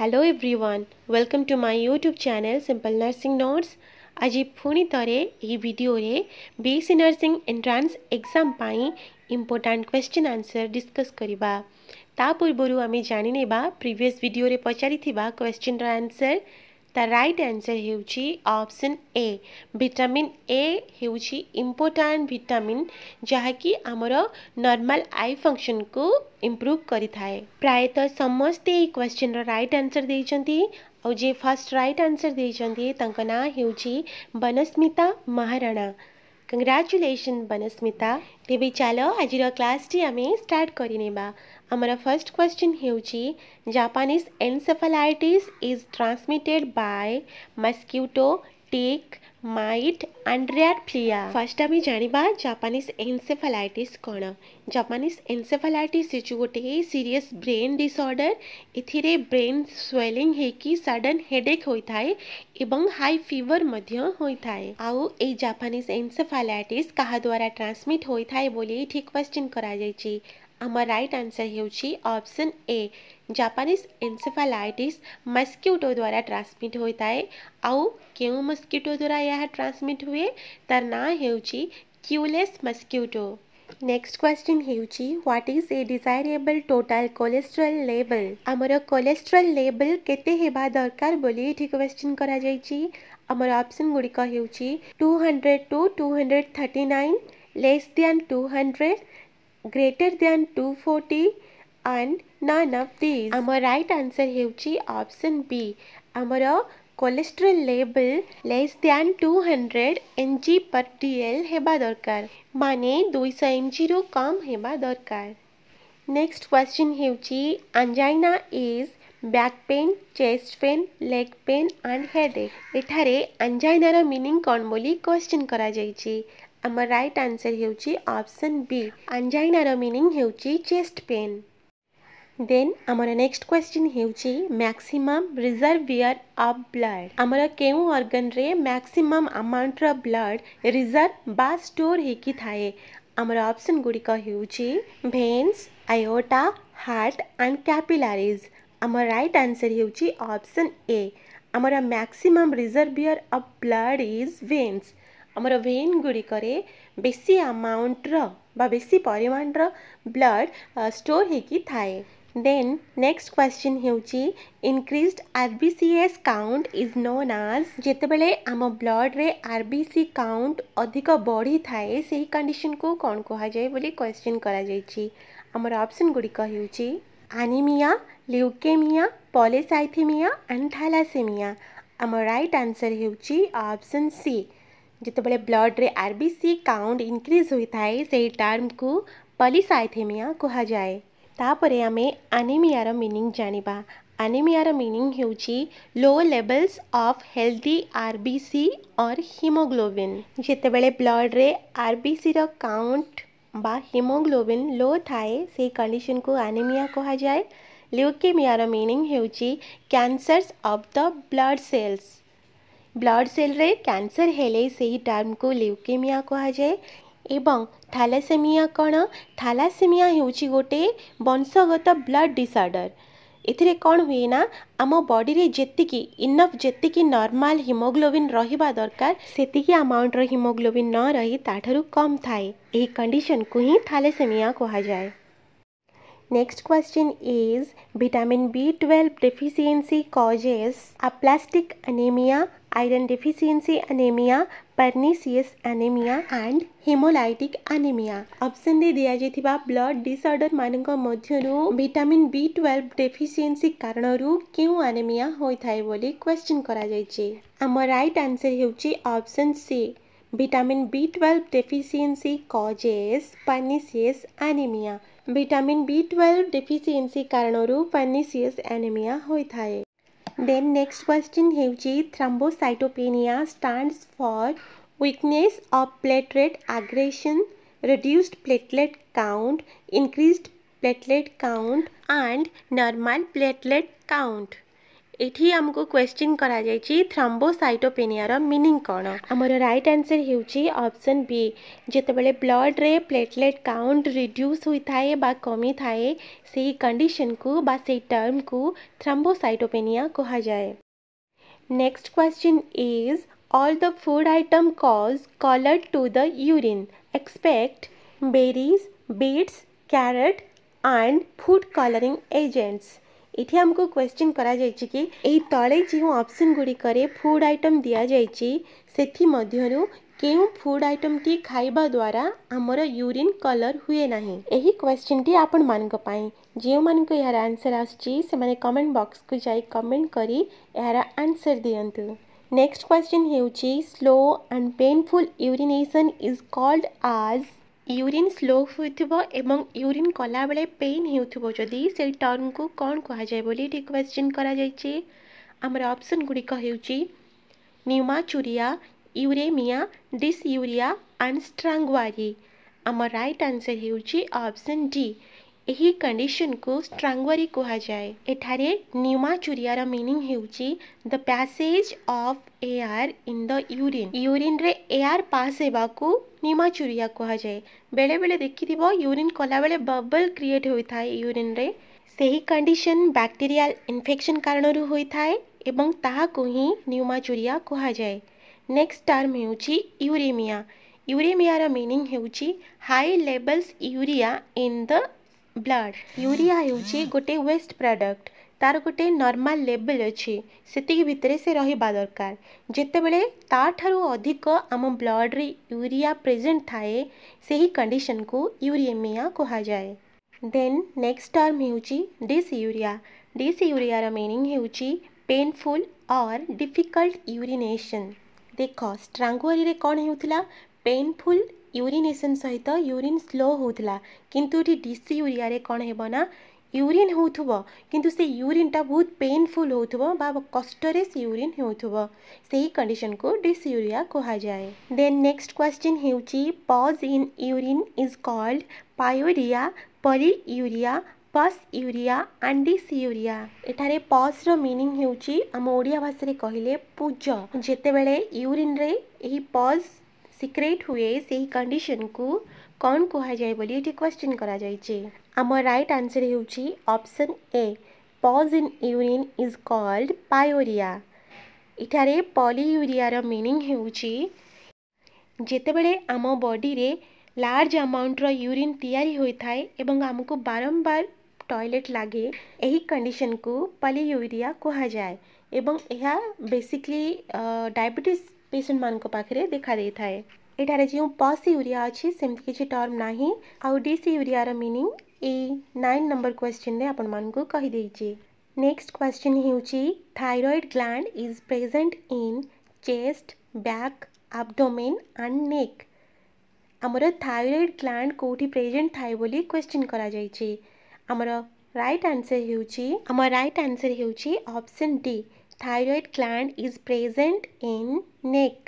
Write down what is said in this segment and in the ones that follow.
Hello everyone welcome to my YouTube channel simple nursing notes आज पुणि थे video BSc nursing entrance exam important question answer discuss करवा पूर्व आम जाणी प्रिवियस भिडियो पचारि क्वेश्चन रानसर the right answer option A vitamin A हूँ इम्पोर्टा विटामिन जहाँकि आमर नॉर्मल आई फंक्शन को इम्प्रूव करें प्रायत समस्त क्वेश्चन राइट आंसर दे जे फर्स्ट राइट आंसर देखना बनस्मिता महाराणा कंग्राचुलेसन बनस्मिता तेज चल आज क्लास टी आम स्टार्ट करने आमर first question Japanese encephalitis is transmitted by mosquito tick mite आंड्रियाफ्लिया फर्स्ट आम जाना जापानीज एनसेफलाइट कौन जापानीज एनसेफलाइट गोटे सीरीयस ब्रेन डिसऑर्डर इथिरे brain swelling sudden headache high fever आउ जापानीज एनसेफलाइट क्या ट्रांसमिट होता है ठीक क्वेश्चन कर आम right answer option A Japanese encephalitis mosquito द्वारा ट्रांसमिट होता है आउ के मस्क्यूटो द्वारा यह ट्रांसमिट हुए तार ना होूलेस mosquito next question what is a desirable total cholesterol level आमर कोलेस्ट्रॉल लेवल केते दरकार बोली ठीक क्वेश्चन करा जाई आमर ऑप्शन गुड़िक हो two hundred to two hundred thirty nine less than two hundred greater than 240 and none of these. Our right answer ହେଉଛି option B. ଆମର କୋଲେଷ୍ଟ୍ରଲ୍ ଲେବଲ୍ less than two hundred M G per D L ହେବା ଦରକାର ମାନେ ଦୁଇଶହ M ଜିରୁ କମ୍ ହେବା ଦରକାର next question ହେଉଛି angina is back pain chest pain leg pain and headache ଏଠାରେ ଆଞ୍ଜାଇନାର ମିନିଂ କ'ଣ ବୋଲି କ୍ୱେଶ୍ଚିନ୍ କରାଯାଇଛି आम रईट आंसर होपसन बी अंजाइनार मिनिंग चेस्ट पेन देन आमर next question maximum reservoir of blood आमर केगन maximum amount of blood reserve बा स्टोर होए आमर अपसन गुड़िकेन्स आयोटा हार्ट एंड कैपिलारीज आम रईट आंसर होपसन ए आमर maximum reservoir of blood is veins आमर भेन गुड़िकर बेसी आमाउंटर बेसी परिमाण ब्लड स्टोर होए then next question increased RBCs count is known as जितेबले आम ब्लड रे सी काउंट अधिक बढ़ी थाए से ही कंडीशन को कौन कह जाए बोली क्वेश्चन करमर आमर ऑप्शन गुड़िक anaemia leukaemia polycythaemia and thalassaemia आम रईट आंसर ऑप्शन सी जिते बड़े ब्लड रे आरबीसी काउंट इनक्रीज होता है से टर्म को पलिसाइथेमिया कह जाए तापर आम आनेमिया मिनिंग जानवा anaemia meaning low levels of healthy RBC और हिमोग्लोबिन जिते बड़े ब्लड रे आरबीसी रो काउंट बा हिमोग्लोबिन लो थाए से कंडीशन को आनेमिया कह जाए leukaemia meaning cancers of the blood cells blood cell रे कैंसर हेले से ही टर्म को ल्यूकेमिया कहुए एवं थालासेमिया कौन थालासेमिया हूँ गोटे वंशगत ब्लड डिसऑर्डर एथेरे कौन हुए ना आम बॉडी रे जी इनफ जी नॉर्मल हिमोग्लोबिन रहा दरकार से अमाउंट हिमोग्लोबिन न रही ताठू कम थाए यह कंडीशन को ही थालासेमिया कहुए next question is vitamin B twelve deficiency causes aplastic anaemia iron deficiency anemia pernicious anemia and hemolytic anemia option ରେ ଦିଆଯାଇଥିବା ବ୍ଲଡ୍ ଡିସଅର୍ଡର୍ ମାନଙ୍କ ମଧ୍ୟରୁ ଭିଟାମିନ୍ ବି ଟୁଏଲ୍ଭ ଡେଫିସିଏନ୍ସି କାରଣରୁ କେଉଁ ଆନେମିଆ ହୋଇଥାଏ ବୋଲି କ୍ୱେଶ୍ଚିନ୍ କରାଯାଇଛି ଆମ ରାଇଟ୍ ଆନ୍ସର୍ ହେଉଛି option C vitamin B twelve deficiency causes pernicious anaemia vitamin B twelve deficiency କାରଣରୁ ପାନିସିଏସ୍ ଆନେମିଆ ହୋଇଥାଏ Then next question Hevji thrombocytopenia stands for weakness of platelet aggression, reduced platelet count, increased platelet count and normal platelet count. यी आमको question करा कर थ्रम्बोसाइटोपेनिया meaning कौन आमर right answer option B जितेबले blood रे प्लेटलेट काउंट रिड्यूस होताए बा कमी थाए से कंडीशन को बा से टर्म को थ्रम्बोसाइटोपेनिया कहा जाए next question is all the food item cause colour to the urine except berries beets carrot and food colouring agents ये आमको क्वेश्चन करा कर कि यही तले जो अपसन गुड़िके फुड आइटम दि जाइर क्यों फूड आइटम टी खाइबा द्वारा आमर यूरीन कलर हुए ना यही क्वेश्चन टी आपण मानी जो मान यार आंसर आसने कमेंट बॉक्स को जाई कमेंट करी यार आंसर दिंतु नेक्स्ट क्वेश्चन हो slow and painful urination is called as urine slow ହେଉଥିବ ଏବଂ ୟୁରିନ୍ କଲାବେଳେ ପେନ୍ ହେଉଥିବ ଯଦି ସେଇ ଟର୍ମକୁ କ'ଣ କୁହାଯାଏ ବୋଲି ଏଠି କ୍ୱେଶ୍ଚିନ୍ କରାଯାଇଛି ଆମର ଅପସନ୍ ଗୁଡ଼ିକ ହେଉଛି ନ୍ୟୁମାଚୁରିଆ ୟୁରେମିଆ ଡିସ୍ୟୁରିଆ ଆଣ୍ଡ ଷ୍ଟ୍ରାଙ୍ଗୱାରି ଆମ ରାଇଟ୍ ଆନ୍ସର୍ ହେଉଛି ଅପସନ୍ ଡି ଏହି କଣ୍ଡିସନକୁ ଷ୍ଟ୍ରାଙ୍ଗୱାରୀ କୁହାଯାଏ ଏଠାରେ ନ୍ୟୁମାଚୁରିଆର ମିନିଂ ହେଉଛି the passage of air in the urine ୟୁରିନ୍ରେ ଏୟାର୍ ପାସ୍ ହେବାକୁ ନ୍ୟୁମାଚୁରିଆ କୁହାଯାଏ ବେଳେବେଳେ ଦେଖିଥିବ ୟୁରିନ୍ କଲାବେଳେ ବବଲ୍ କ୍ରିଏଟ୍ ହୋଇଥାଏ ୟୁରିନ୍ରେ ସେହି କଣ୍ଡିସନ୍ ବ୍ୟାକ୍ଟେରିଆଲ୍ ଇନଫେକ୍ସନ୍ କାରଣରୁ ହୋଇଥାଏ ଏବଂ ତାହାକୁ ହିଁ ନ୍ୟୁମାଚୁରିଆ କୁହାଯାଏ ନେକ୍ସଟ ଟର୍ମ ହେଉଛି ୟୁରେମିଆ ୟୁରେମିଆର ମିନିଂ ହେଉଛି high levels urea in the blood urea गोटे वेस्ट प्रडक्ट तार गोटे नर्माल लेवल अच्छे से भितर से रहा दरकार जितेबले अधिक आम ब्लड रे यूरिया प्रेजेंट थाए से ही कंडीशन को यूरीमिया कह जाए then next term dysuria dis meaning meaning painful और डिफिकल्ट यूरिनेशन देख स्ट्रांगुअरी कौन होता पेनफुल ୟୁରିନେସନ୍ ସହିତ ୟୁରିନ୍ ସ୍ଲୋ ହେଉଥିଲା କିନ୍ତୁ ଏଠି ଡିସି ୟୁରିଆରେ କ'ଣ ହେବ ନା ୟୁରିନ୍ ହେଉଥିବ କିନ୍ତୁ ସେ ୟୁରିନ୍ଟା ବହୁତ ପେନ୍ଫୁଲ୍ ହେଉଥିବ ବା କଷ୍ଟରେ ସେ ୟୁରିନ୍ ହେଉଥିବ ସେହି କଣ୍ଡିସନ୍କୁ ଡିସ୍ୟୁରିଆ କୁହାଯାଏ ଦେନ୍ ନେକ୍ସଟ କ୍ୱେଶ୍ଚିନ୍ ହେଉଛି pus in urine is called pyuria ପରି urea pus urea and dysuria ଏଠାରେ ପସ୍ର ମିନିଂ ହେଉଛି ଆମ ଓଡ଼ିଆ ଭାଷାରେ କହିଲେ ପୂଜ ଯେତେବେଳେ ୟୁରିନ୍ରେ ଏହି ପଜ୍ ସିକ୍ରେଟ୍ ହୁଏ ସେହି କଣ୍ଡିସନ୍କୁ କ'ଣ କୁହାଯାଏ ବୋଲି ଏଠି କ୍ୱେଶ୍ଚିନ୍ କରାଯାଇଛି ଆମ ରାଇଟ୍ ଆନ୍ସର୍ ହେଉଛି option A pus in urine is called pyuria ଏଠାରେ ପଲିୟୁରିଆର ମିନିଂ ହେଉଛି ଯେତେବେଳେ ଆମ ବଡ଼ିରେ ଲାର୍ଜ ଆମାଉଣ୍ଟର ୟୁରିନ୍ ତିଆରି ହୋଇଥାଏ ଏବଂ ଆମକୁ ବାରମ୍ବାର ଟଏଲେଟ୍ ଲାଗେ ଏହି କଣ୍ଡିସନ୍କୁ ପଲିୟୁରିଆ କୁହାଯାଏ ଏବଂ ଏହା ବେସିକଲି ଡାଇବେଟିସ୍ पेसेंट मान पाखे देखा दे था यठार जो पसी यूरिया अच्छे सेम किसी टर्म ना आउ डीसी यूरिया मिनिंग याइन नंबर क्वेश्चन आपण मानदे next question thyroid gland is present in chest back abdomen and neck आमर थायरएड ग्लांड कौटी प्रेजेन्ट थाए बोली क्वेश्चन करमर रईट आनसर होम right answer option D thyroid gland is present in neck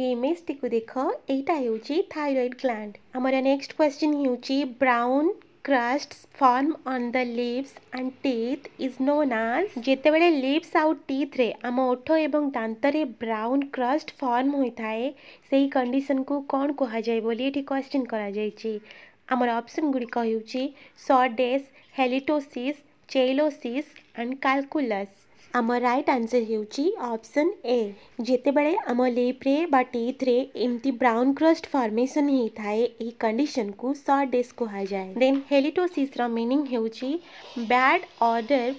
এই ଇମେଜଟିକୁ ଦେଖ ଏଇଟା ହେଉଛି ଥାଇରଏଡ୍ ଗ୍ଲାଣ୍ଡ ଆମର ନେକ୍ସଟ କ୍ୱେଶ୍ଚିନ୍ ହେଉଛି brown crust form on the lips and teeth is known as ଯେତେବେଳେ lips ଆଉ teethରେ ଆମ ଓଠ ଏବଂ ଦାନ୍ତରେ ବ୍ରାଉନ୍ crust form ହୋଇଥାଏ ସେହି କଣ୍ଡିସନକୁ କ'ଣ କୁହାଯାଏ ବୋଲି ଏଠି କ୍ୱେଶ୍ଚିନ୍ କରାଯାଇଛି ଆମର ଅପସନ୍ ଗୁଡ଼ିକ ହେଉଛି sordes halitosis cheilosis and calculus आम रईट आंसर होप्शन ए जिते बड़े आम लिप्रे टीथ्रे एमती ब्राउन क्रस्ट फर्मेसन होता है कंडीशन को सर्ट डेस् कहुए then halitosis meaning bad odour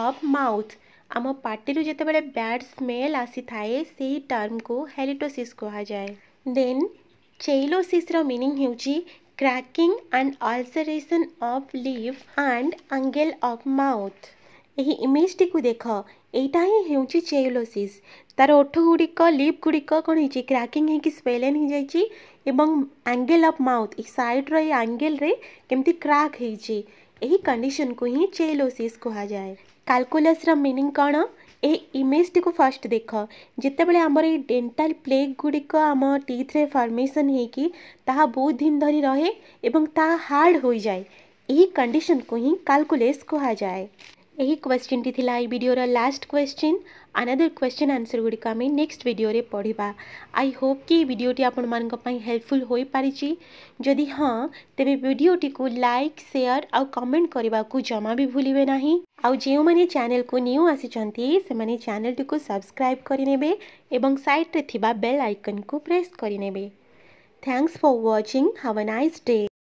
of mouth आम पटी जो बैड स्मेल आसी थाए टर्म को हेलीटोसीस् कहुए देन चेलोसीस्र मिनिंग हो cracking and ulceration of lip and angle of mouth ଏହି ଇମେଜଟିକୁ ଦେଖ ଏଇଟା ହିଁ ହେଉଛି ଚେଉଲୋସିସ୍ ତା'ର ଓଠଗୁଡ଼ିକ ଲିପ୍ ଗୁଡ଼ିକ କ'ଣ ହେଇଛି କ୍ରାକିଂ ହେଇକି ସ୍ପେଲେନ୍ ହେଇଯାଇଛି ଏବଂ ଆଙ୍ଗେଲ୍ ଅଫ୍ ମାଉଥ୍ ଏ ସାଇଡ଼୍ର ଏ ଆଙ୍ଗେଲ୍ରେ କେମିତି କ୍ରାକ୍ ହେଇଛି ଏହି କଣ୍ଡିସନ୍କୁ ହିଁ ଚେଇଲୋସିସ୍ କୁହାଯାଏ କାଲକୁଲସ୍ର ମିନିଂ କ'ଣ ଏହି ଇମେଜଟିକୁ ଫାର୍ଷ୍ଟ ଦେଖ ଯେତେବେଳେ ଆମର ଏଇ ଡେଣ୍ଟାଲ ପ୍ଲେଗ୍ ଗୁଡ଼ିକ ଆମ ଟିଥ୍ରେ ଫର୍ମେସନ୍ ହେଇକି ତାହା ବହୁତ ଦିନ ଧରି ରହେ ଏବଂ ତାହା ହାର୍ଡ଼ ହୋଇଯାଏ ଏହି କଣ୍ଡିସନ୍କୁ ହିଁ କାଲକୁଲେସ୍ କୁହାଯାଏ ଏହି କ୍ୱେଶ୍ଚିନ୍ଟି ଥିଲା ଏଇ ଭିଡ଼ିଓର last question another question answer ଗୁଡ଼ିକ ଆମେ ନେକ୍ସଟ ଭିଡ଼ିଓରେ ପଢ଼ିବା ଆଇ ହୋପ୍ କି ଏଇ ଭିଡ଼ିଓଟି ଆପଣମାନଙ୍କ ପାଇଁ ହେଲ୍ପଫୁଲ୍ ହୋଇପାରିଛି ଯଦି ହଁ ତେବେ ଭିଡ଼ିଓଟିକୁ ଲାଇକ୍ ସେୟାର ଆଉ କମେଣ୍ଟ କରିବାକୁ ଜମା ବି ଭୁଲିବେ ନାହିଁ ଆଉ ଯେଉଁମାନେ ଚ୍ୟାନେଲକୁ ନ୍ୟୁ ଆସିଛନ୍ତି ସେମାନେ ଚ୍ୟାନେଲଟିକୁ ସବସ୍କ୍ରାଇବ୍ କରିନେବେ ଏବଂ ସାଇଟ୍ରେ ଥିବା ବେଲ୍ ଆଇକନ୍କୁ ପ୍ରେସ୍ କରିନେବେ thanks for watching have a nice day